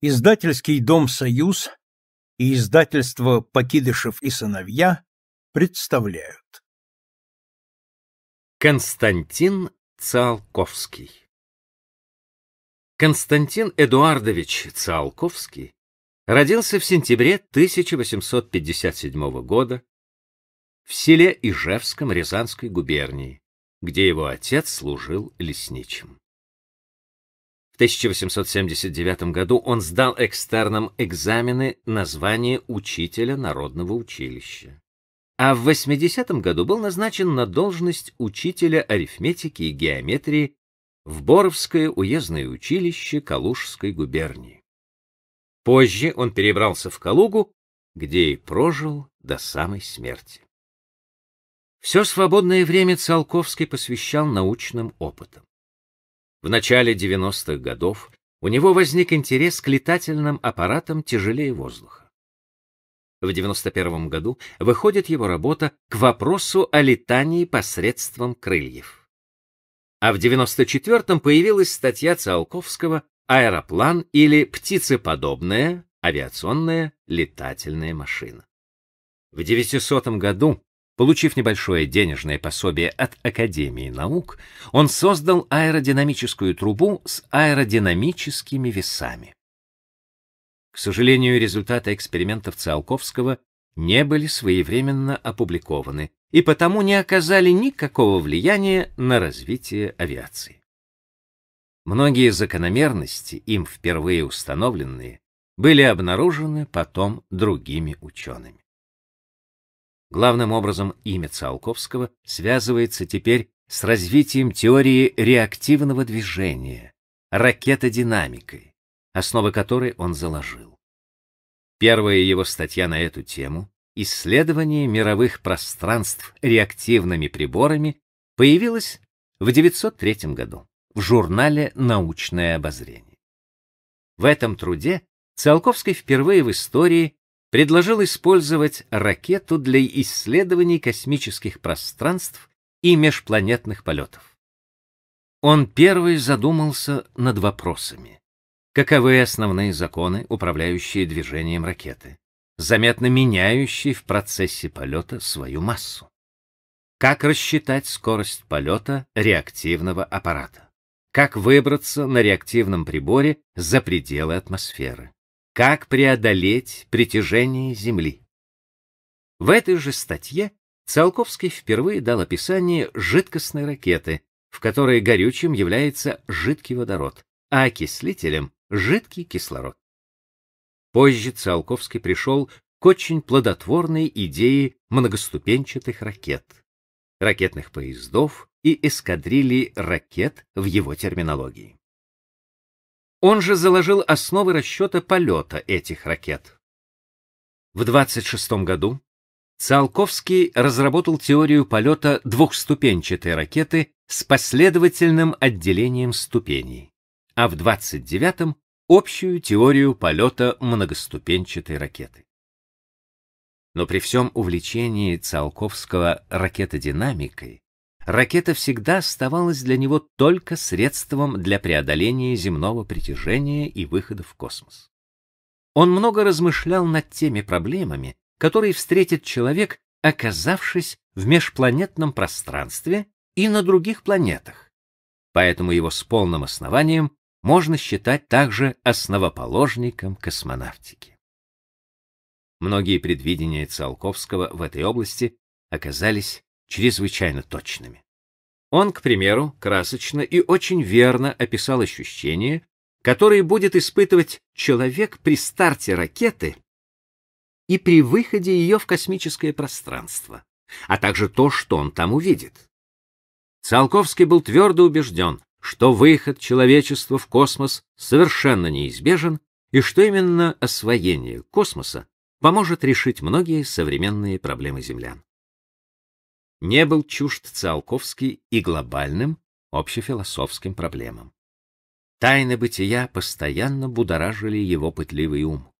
Издательский дом «Союз» и издательство «Покидышев и сыновья» представляют. Константин Циолковский Константин Эдуардович Циолковский родился в сентябре 1857 года в селе Ижевском Рязанской губернии, где его отец служил лесничим. 1879 году он сдал экстерном экзамены на звание учителя народного училища. А в 80 году был назначен на должность учителя арифметики и геометрии в Боровское уездное училище Калужской губернии. Позже он перебрался в Калугу, где и прожил до самой смерти. Все свободное время Циолковский посвящал научным опытам. В начале 90-х годов у него возник интерес к летательным аппаратам тяжелее воздуха. В 91 году выходит его работа к вопросу о летании посредством крыльев. А в 94 появилась статья Циолковского «Аэроплан» или «Птицеподобная авиационная летательная машина». В 900 году Получив небольшое денежное пособие от Академии наук, он создал аэродинамическую трубу с аэродинамическими весами. К сожалению, результаты экспериментов Циолковского не были своевременно опубликованы и потому не оказали никакого влияния на развитие авиации. Многие закономерности, им впервые установленные, были обнаружены потом другими учеными. Главным образом имя Циолковского связывается теперь с развитием теории реактивного движения, ракетодинамикой, основы которой он заложил. Первая его статья на эту тему «Исследование мировых пространств реактивными приборами» появилась в 903 году в журнале «Научное обозрение». В этом труде Циолковский впервые в истории предложил использовать ракету для исследований космических пространств и межпланетных полетов. Он первый задумался над вопросами: каковы основные законы, управляющие движением ракеты, заметно меняющей в процессе полета свою массу? Как рассчитать скорость полета реактивного аппарата? Как выбраться на реактивном приборе за пределы атмосферы? Как преодолеть притяжение Земли? В этой же статье Циолковский впервые дал описание жидкостной ракеты, в которой горючим является жидкий водород, а окислителем жидкий кислород. Позже Циолковский пришел к очень плодотворной идее многоступенчатых ракет, ракетных поездов и эскадрильи ракет в его терминологии. Он же заложил основы расчета полета этих ракет. В 26 году Циолковский разработал теорию полета двухступенчатой ракеты с последовательным отделением ступеней, а в 29-м общую теорию полета многоступенчатой ракеты. Но при всем увлечении Циолковского ракетодинамикой ракета всегда оставалась для него только средством для преодоления земного притяжения и выхода в космос. Он много размышлял над теми проблемами, которые встретит человек, оказавшись в межпланетном пространстве и на других планетах. Поэтому его с полным основанием можно считать также основоположником космонавтики. Многие предвидения Циолковского в этой области оказались чрезвычайно точными. Он, к примеру, красочно и очень верно описал ощущения, которые будет испытывать человек при старте ракеты и при выходе ее в космическое пространство, а также то, что он там увидит. Циолковский был твердо убежден, что выход человечества в космос совершенно неизбежен и что именно освоение космоса поможет решить многие современные проблемы землян не был чужд Циолковский и глобальным общефилософским проблемам. Тайны бытия постоянно будоражили его пытливый ум.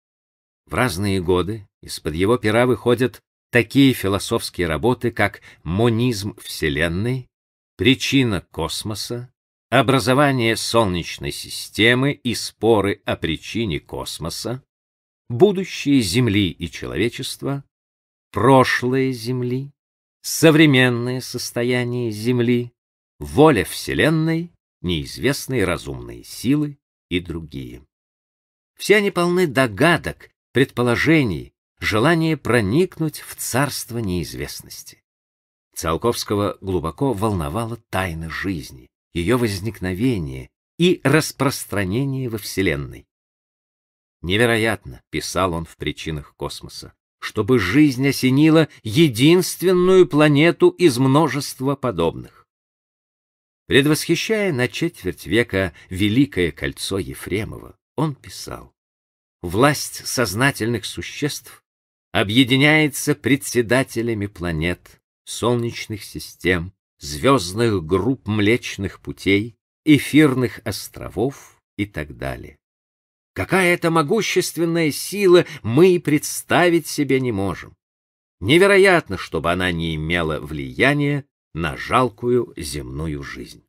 В разные годы из-под его пера выходят такие философские работы, как «Монизм Вселенной», «Причина космоса», «Образование Солнечной системы» и «Споры о причине космоса», «Будущее Земли и человечества», «Прошлое Земли», современное состояние Земли, воля Вселенной, неизвестные разумные силы и другие. Все они полны догадок, предположений, желания проникнуть в царство неизвестности. Циолковского глубоко волновала тайна жизни, ее возникновение и распространение во Вселенной. Невероятно, писал он в причинах космоса чтобы жизнь осенила единственную планету из множества подобных. Предвосхищая на четверть века великое кольцо Ефремова, он писал: "Власть сознательных существ объединяется председателями планет, солнечных систем, звездных групп Млечных путей, эфирных островов и так далее. Какая это могущественная сила, мы и представить себе не можем. Невероятно, чтобы она не имела влияния на жалкую земную жизнь.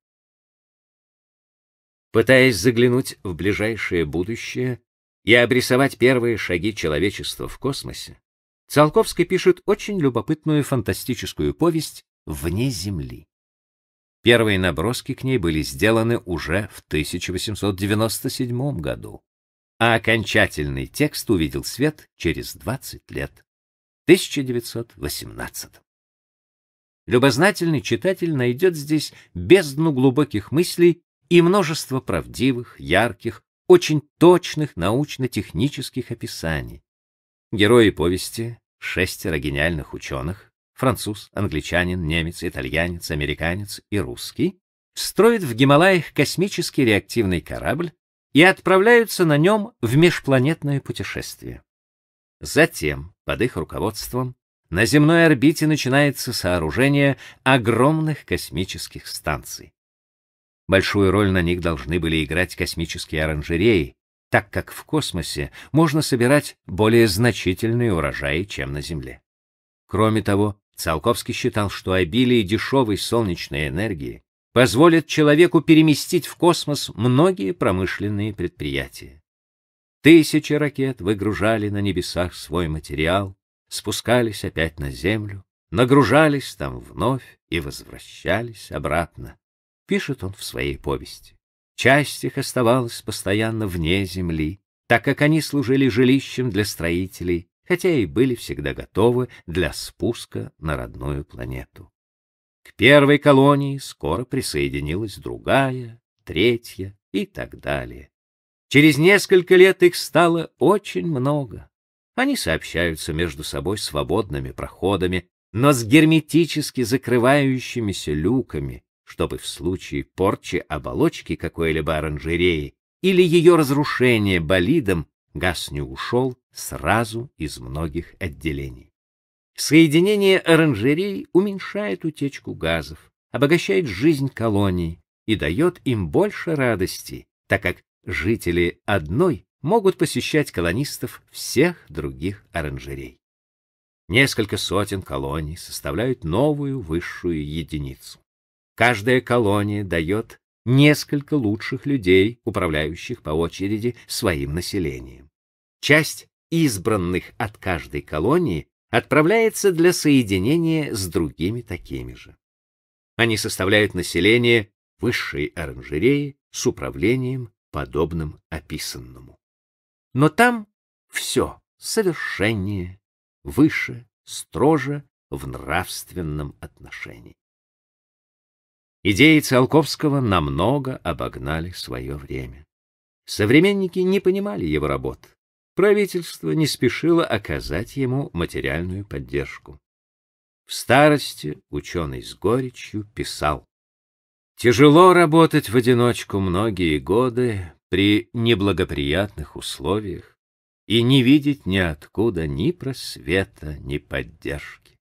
Пытаясь заглянуть в ближайшее будущее и обрисовать первые шаги человечества в космосе, Циолковский пишет очень любопытную фантастическую повесть «Вне Земли». Первые наброски к ней были сделаны уже в 1897 году а окончательный текст увидел свет через 20 лет, в 1918. Любознательный читатель найдет здесь бездну глубоких мыслей и множество правдивых, ярких, очень точных научно-технических описаний. Герои повести — шестеро гениальных ученых, француз, англичанин, немец, итальянец, американец и русский, встроит в Гималаях космический реактивный корабль, и отправляются на нем в межпланетное путешествие. Затем, под их руководством, на земной орбите начинается сооружение огромных космических станций. Большую роль на них должны были играть космические оранжереи, так как в космосе можно собирать более значительные урожаи, чем на Земле. Кроме того, Циолковский считал, что обилие дешевой солнечной энергии позволит человеку переместить в космос многие промышленные предприятия. Тысячи ракет выгружали на небесах свой материал, спускались опять на землю, нагружались там вновь и возвращались обратно, пишет он в своей повести. Часть их оставалась постоянно вне земли, так как они служили жилищем для строителей, хотя и были всегда готовы для спуска на родную планету. К первой колонии скоро присоединилась другая, третья и так далее. Через несколько лет их стало очень много. Они сообщаются между собой свободными проходами, но с герметически закрывающимися люками, чтобы в случае порчи оболочки какой-либо оранжереи или ее разрушения болидом газ не ушел сразу из многих отделений. Соединение оранжерей уменьшает утечку газов, обогащает жизнь колоний и дает им больше радости, так как жители одной могут посещать колонистов всех других оранжерей. Несколько сотен колоний составляют новую высшую единицу. Каждая колония дает несколько лучших людей, управляющих по очереди своим населением. Часть избранных от каждой колонии отправляется для соединения с другими такими же. Они составляют население высшей оранжереи с управлением, подобным описанному. Но там все совершеннее, выше, строже в нравственном отношении. Идеи Циолковского намного обогнали свое время. Современники не понимали его работ, правительство не спешило оказать ему материальную поддержку. В старости ученый с горечью писал. Тяжело работать в одиночку многие годы при неблагоприятных условиях и не видеть ниоткуда ни просвета, ни поддержки.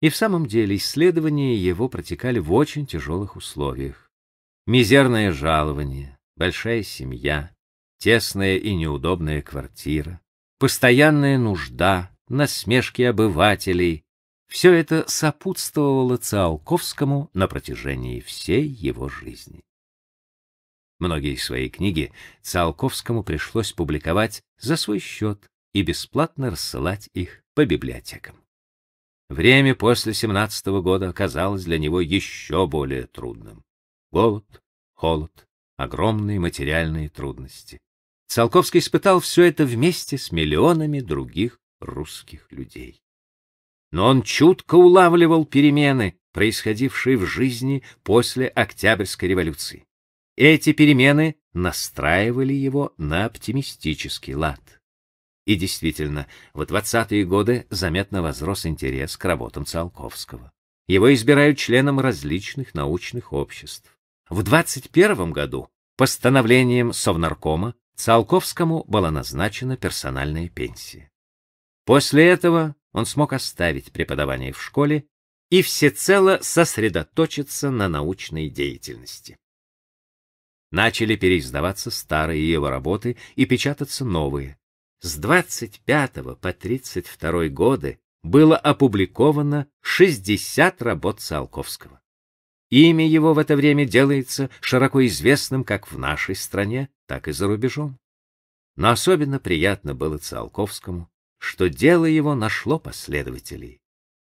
И в самом деле исследования его протекали в очень тяжелых условиях. Мизерное жалование, большая семья, тесная и неудобная квартира, постоянная нужда, насмешки обывателей — все это сопутствовало Циолковскому на протяжении всей его жизни. Многие свои книги Циолковскому пришлось публиковать за свой счет и бесплатно рассылать их по библиотекам. Время после 17 года оказалось для него еще более трудным. Голод, холод, огромные материальные трудности. Циолковский испытал все это вместе с миллионами других русских людей. Но он чутко улавливал перемены, происходившие в жизни после Октябрьской революции. Эти перемены настраивали его на оптимистический лад. И действительно, в 20-е годы заметно возрос интерес к работам Циолковского. Его избирают членом различных научных обществ. В 21 году постановлением Совнаркома Циолковскому была назначена персональная пенсия. После этого он смог оставить преподавание в школе и всецело сосредоточиться на научной деятельности. Начали переиздаваться старые его работы и печататься новые. С 25 по 32 годы было опубликовано 60 работ Циолковского. Имя его в это время делается широко известным как в нашей стране, так и за рубежом. Но особенно приятно было Циолковскому, что дело его нашло последователей.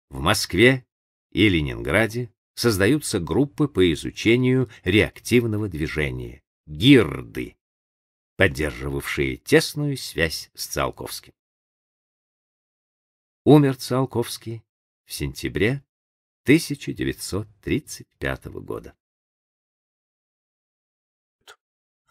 В Москве и Ленинграде создаются группы по изучению реактивного движения гирды, поддерживавшие тесную связь с Циолковским. Умер Циолковский в сентябре 1935 года.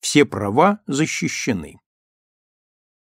Все права защищены.